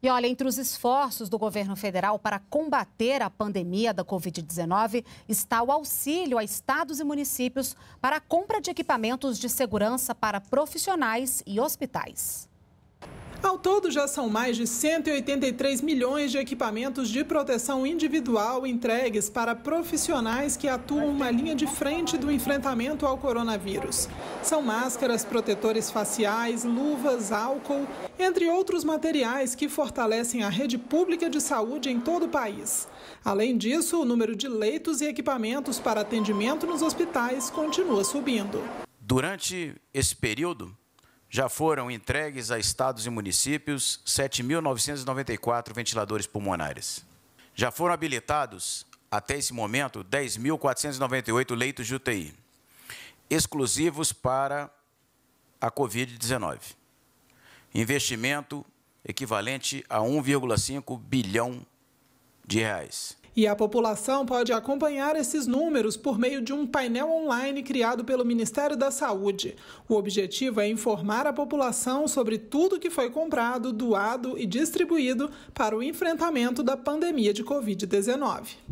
E olha, entre os esforços do governo federal para combater a pandemia da Covid-19 está o auxílio a estados e municípios para a compra de equipamentos de segurança para profissionais e hospitais. Ao todo, já são mais de 183 milhões de equipamentos de proteção individual entregues para profissionais que atuam na linha de frente do enfrentamento ao coronavírus. São máscaras, protetores faciais, luvas, álcool, entre outros materiais que fortalecem a rede pública de saúde em todo o país. Além disso, o número de leitos e equipamentos para atendimento nos hospitais continua subindo. Durante esse período, já foram entregues a estados e municípios 7.994 ventiladores pulmonares. Já foram habilitados, até esse momento, 10.498 leitos de UTI, exclusivos para a Covid-19. Investimento equivalente a 1,5 bilhão de reais. E a população pode acompanhar esses números por meio de um painel online criado pelo Ministério da Saúde. O objetivo é informar a população sobre tudo que foi comprado, doado e distribuído para o enfrentamento da pandemia de Covid-19.